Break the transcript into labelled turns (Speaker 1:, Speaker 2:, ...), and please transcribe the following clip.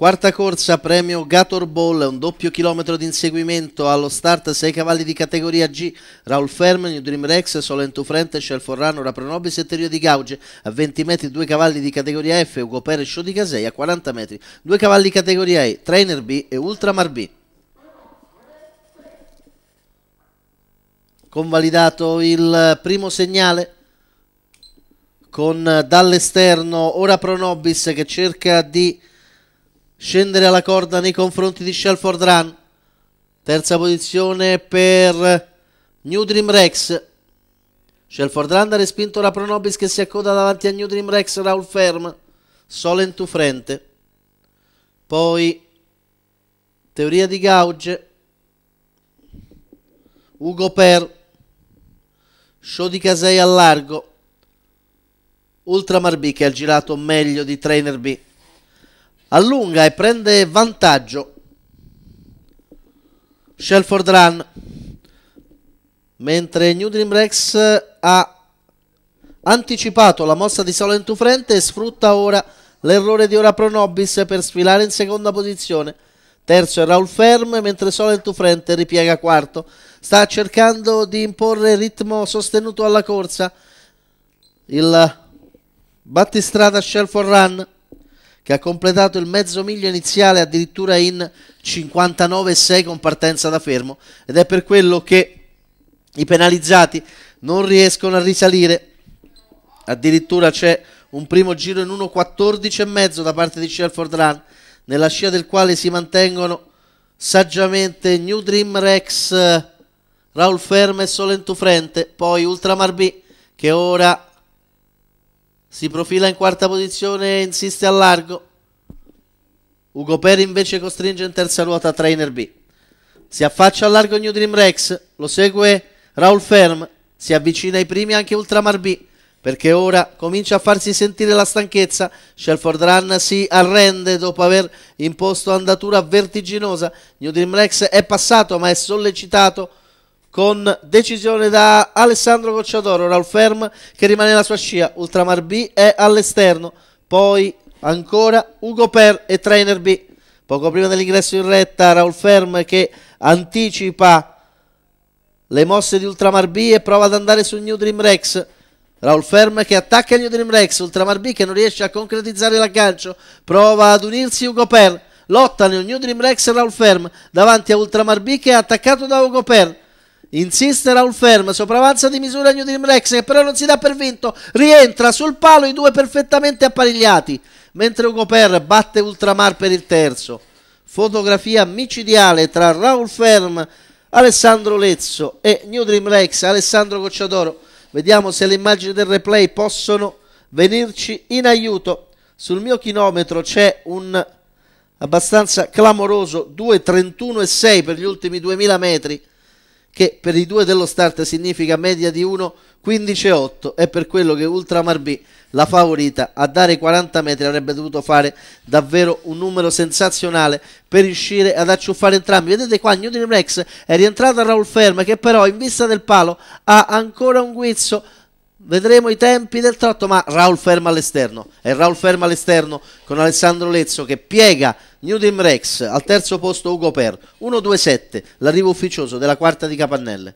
Speaker 1: Quarta corsa, premio Gator Ball, un doppio chilometro di inseguimento, allo start 6 cavalli di categoria G, Raul Ferm, New Dream Rex, Solento Frente, Shell Scelforrano, Rapronobis e Terio di Gauge, a 20 metri 2 cavalli di categoria F, Ugo Perez, Show di Casei, a 40 metri 2 cavalli di categoria E, Trainer B e Ultramar B. Convalidato il primo segnale con eh, dall'esterno ora Pronobis che cerca di scendere alla corda nei confronti di Shelford Run. Terza posizione per New Dream Rex. Shelford Run ha respinto la Pronobis che si accoda davanti a New Dream Rex Raul Ferm. Solent to Frente. Poi Teoria di Gauge. Ugo Per. Show di Casei al largo. Ultramar B che ha girato meglio di Trainer B allunga e prende vantaggio Shelford Run mentre New Dream Rex ha anticipato la mossa di Solent Frente e sfrutta ora l'errore di Ora Pronobis per sfilare in seconda posizione terzo è Raul Ferm mentre Solent Frente ripiega quarto sta cercando di imporre ritmo sostenuto alla corsa il battistrada Shelford Run che ha completato il mezzo miglio iniziale addirittura in 59,6 con partenza da fermo ed è per quello che i penalizzati non riescono a risalire addirittura c'è un primo giro in 1.14,5 da parte di Shelford Run nella scia del quale si mantengono saggiamente New Dream Rex Raul Ferme e Solento Frente poi Ultramar B che ora si profila in quarta posizione e insiste al largo. Ugo Peri invece costringe in terza ruota Trainer B. Si affaccia al largo New Dream Rex, lo segue Raul Ferm, si avvicina ai primi anche Ultramar B, perché ora comincia a farsi sentire la stanchezza. Shelford Run si arrende dopo aver imposto andatura vertiginosa. New Dream Rex è passato ma è sollecitato con decisione da Alessandro Cocciadoro, ferm che rimane nella sua scia, Ultramar B è all'esterno, poi ancora Ugo Per e Trainer B. Poco prima dell'ingresso in retta Raul Ferm che anticipa le mosse di Ultramar B e prova ad andare su New Dream Rex. Raul Ferm che attacca New Dream Rex, Ultramar B che non riesce a concretizzare l'aggancio, prova ad unirsi Ugo Per, lottano New Dream Rex e Raul Ferm davanti a Ultramar B che è attaccato da Ugo Per, Insiste Raul Ferm, sopravanza di misura New Dream Rex che però non si dà per vinto, rientra sul palo i due perfettamente apparigliati, mentre Ugo Per batte Ultramar per il terzo. Fotografia micidiale tra Raul Ferm, Alessandro Lezzo e New Dream Rex, Alessandro Cocciadoro. Vediamo se le immagini del replay possono venirci in aiuto. Sul mio chilometro c'è un abbastanza clamoroso 2.31.6 per gli ultimi 2000 metri che per i due dello start significa media di 1,15,8 e per quello che Ultramar B, la favorita, a dare 40 metri avrebbe dovuto fare davvero un numero sensazionale per riuscire ad acciuffare entrambi. Vedete qua, Newton Rex è rientrato a Raul Ferm che però in vista del palo ha ancora un guizzo Vedremo i tempi del tratto ma Raul ferma all'esterno. e Raul ferma all'esterno con Alessandro Lezzo che piega Newdim Rex al terzo posto Ugo Per. 1-2-7, l'arrivo ufficioso della quarta di Capannelle.